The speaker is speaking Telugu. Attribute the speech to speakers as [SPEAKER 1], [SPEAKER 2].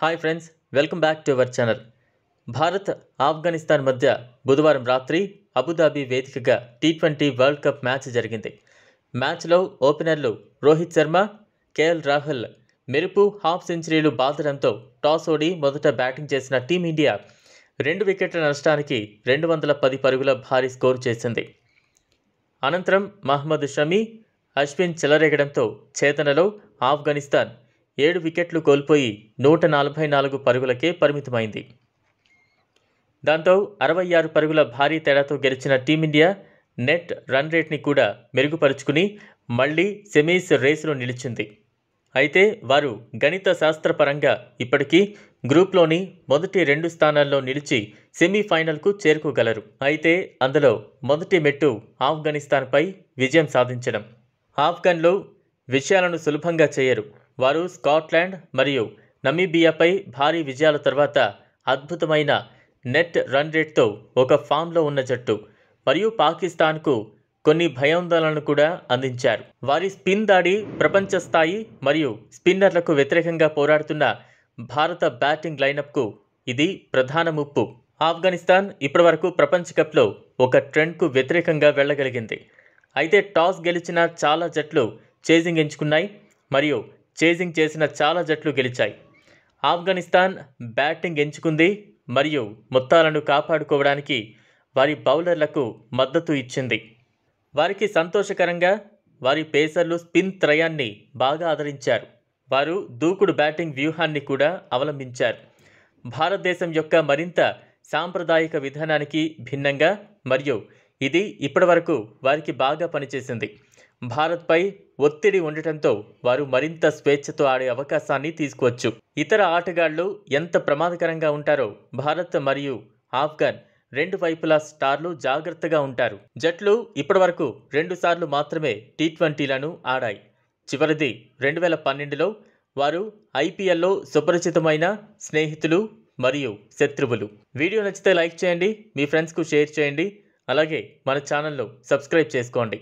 [SPEAKER 1] hi friends welcome back to our channel Bharat Afghanistan మధ్య బుధవారం రాత్రి అబుదాబి వేదికగా T twenty World Cup match జరిగింది మ్యాచ్లో ఓపెనర్లు రోహిత్ శర్మ కేఎల్ రాహుల్ మెరుపు హాఫ్ సెంచరీలు బాదడంతో టాస్ ఓడి మొదట బ్యాటింగ్ చేసిన టీమిండియా రెండు వికెట్ల నష్టానికి రెండు వందల పది పరుగుల భారీ స్కోరు చేసింది అనంతరం మహమ్మద్ షమీ అశ్విన్ చెలరేగడంతో చేతనలో ఆఫ్ఘనిస్తాన్ ఏడు వికెట్లు కోల్పోయి నూట నలభై నాలుగు పరుగులకే పరిమితమైంది దాంతో అరవై ఆరు పరుగుల భారీ తేడాతో గెలిచిన టీమిండియా నెట్ రన్ రేట్ని కూడా మెరుగుపరుచుకుని మళ్లీ సెమీస్ రేసులో నిలిచింది అయితే వారు గణిత శాస్త్రపరంగా ఇప్పటికీ గ్రూప్లోని మొదటి రెండు స్థానాల్లో నిలిచి సెమీఫైనల్కు చేరుకోగలరు అయితే అందులో మొదటి మెట్టు ఆఫ్ఘనిస్తాన్పై విజయం సాధించడం ఆఫ్ఘన్లో విషయాలను సులభంగా చేయరు వారు స్కాట్లాండ్ మరియు నమీబియాపై భారీ విజయాల తర్వాత అద్భుతమైన నెట్ రన్ రేట్తో ఒక ఫామ్లో ఉన్న జట్టు మరియు పాకిస్తాన్కు కొన్ని భయాందోళనలు కూడా అందించారు వారి స్పిన్ దాడి ప్రపంచ స్థాయి మరియు స్పిన్నర్లకు వ్యతిరేకంగా పోరాడుతున్న భారత బ్యాటింగ్ లైనప్కు ఇది ప్రధాన ముప్పు ఆఫ్ఘనిస్తాన్ ఇప్పటివరకు ప్రపంచ కప్లో ఒక ట్రెండ్కు వ్యతిరేకంగా వెళ్ళగలిగింది అయితే టాస్ గెలిచిన చాలా జట్లు చేజింగ్ ఎంచుకున్నాయి మరియు చేజింగ్ చేసిన చాలా జట్లు గెలిచాయి ఆఫ్ఘనిస్తాన్ బ్యాటింగ్ ఎంచుకుంది మరియు మొత్తాలను కాపాడుకోవడానికి వారి బౌలర్లకు మద్దతు ఇచ్చింది వారికి సంతోషకరంగా వారి పేసర్లు స్పిన్ త్రయాన్ని బాగా ఆదరించారు వారు దూకుడు బ్యాటింగ్ వ్యూహాన్ని కూడా అవలంబించారు భారతదేశం యొక్క మరింత సాంప్రదాయిక విధానానికి భిన్నంగా మరియు ఇది ఇప్పటివరకు వారికి బాగా పనిచేసింది భారత్పై ఒత్తిడి ఉండటంతో వారు మరింత స్వేచ్ఛతో ఆడే అవకాశాన్ని తీసుకోవచ్చు ఇతర ఆటగాళ్లు ఎంత ప్రమాదకరంగా ఉంటారో భారత్ మరియు ఆఫ్ఘన్ రెండు వైపులా స్టార్లు జాగ్రత్తగా ఉంటారు జట్లు ఇప్పటివరకు రెండుసార్లు మాత్రమే టీ ట్వంటీలను ఆడాయి చివరిది రెండు వేల పన్నెండులో వారు ఐపీఎల్లో సుపరిచితమైన స్నేహితులు మరియు శత్రువులు వీడియో నచ్చితే లైక్ చేయండి మీ ఫ్రెండ్స్కు షేర్ చేయండి అలాగే మన ఛానల్ను సబ్స్క్రైబ్ చేసుకోండి